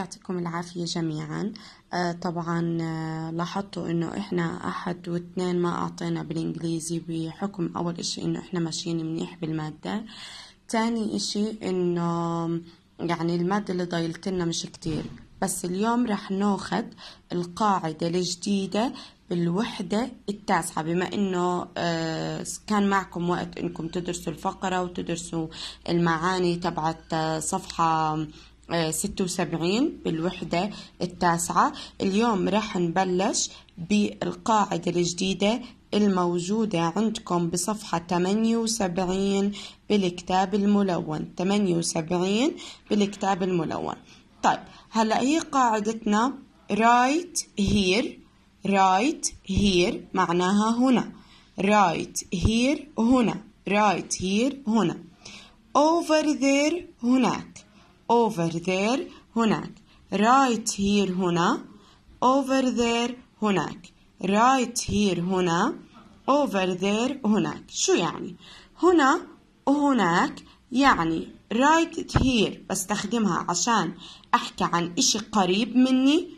يعطيكم العافية جميعا آه، طبعا آه، لاحظتوا انه احنا احد واثنين ما اعطينا بالانجليزي بحكم اول اشي انه احنا ماشيين منيح بالمادة تاني اشي انه يعني المادة اللي ضايلتنا مش كتير بس اليوم رح ناخد القاعدة الجديدة بالوحدة التاسعة بما انه آه، كان معكم وقت انكم تدرسوا الفقرة وتدرسوا المعاني تبعت صفحة آه، ستة وسبعين بالوحدة التاسعة اليوم راح نبلش بالقاعدة الجديدة الموجودة عندكم بصفحة 78 بالكتاب الملون 78 بالكتاب الملون طيب هلا هي قاعدتنا right here right here معناها هنا right here هنا right here هنا over there هناك over there هناك right here هنا over there هناك right here هنا over there هناك شو يعني هنا وهناك يعني right here بستخدمها عشان أحكي عن إشي قريب مني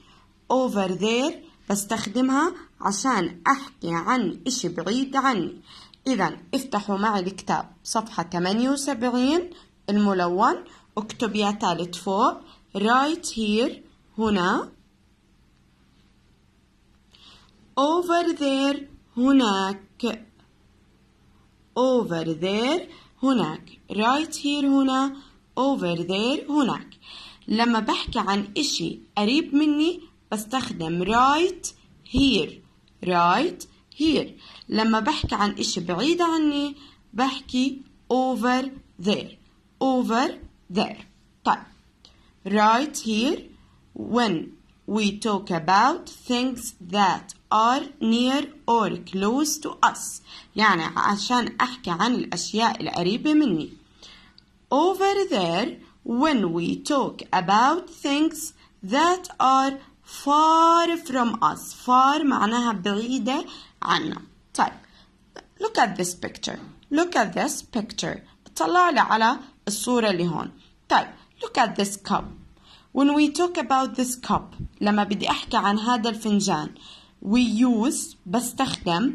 over there بستخدمها عشان أحكي عن إشي بعيد عني إذا افتحوا معي الكتاب صفحة 78 الملون اكتب يا تالت فوق right here هنا over there هناك over there هناك right here هنا over there هناك لما بحكي عن إشي قريب مني بستخدم right here right here لما بحكي عن إشي بعيد عني بحكي over there over there طيب right here when we talk about things that are near or close to us يعني عشان أحكي عن الأشياء القريبة مني over there when we talk about things that are far from us far معناها بعيدة عنا طيب look at this picture look at this picture طلع لي على الصورة اللي هون طيب look at this cup when we talk about this cup لما بدي أحكي عن هذا الفنجان we use بستخدم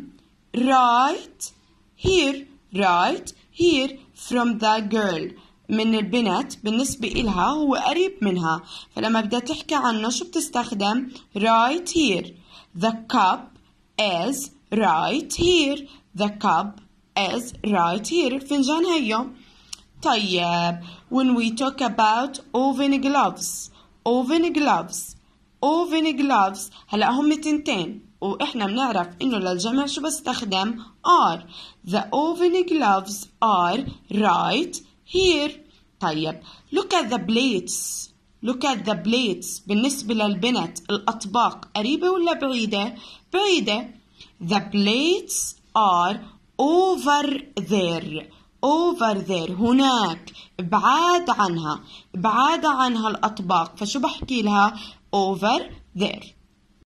right here right here from the girl من البنت بالنسبة إلها هو قريب منها فلما بدها تحكي عنه شو بتستخدم right here the cup is right here the cup is right here الفنجان هيو طيب when we talk about oven gloves oven gloves oven gloves هلا هم تنتين واحنا بنعرف انه للجمع شو بستخدم are the oven gloves are right here طيب look at the plates look at the plates بالنسبة للبنت الأطباق قريبة ولا بعيدة؟ بعيدة the plates are over there over there هناك بعاد عنها بعاد عنها الاطباق فشو بحكي لها over there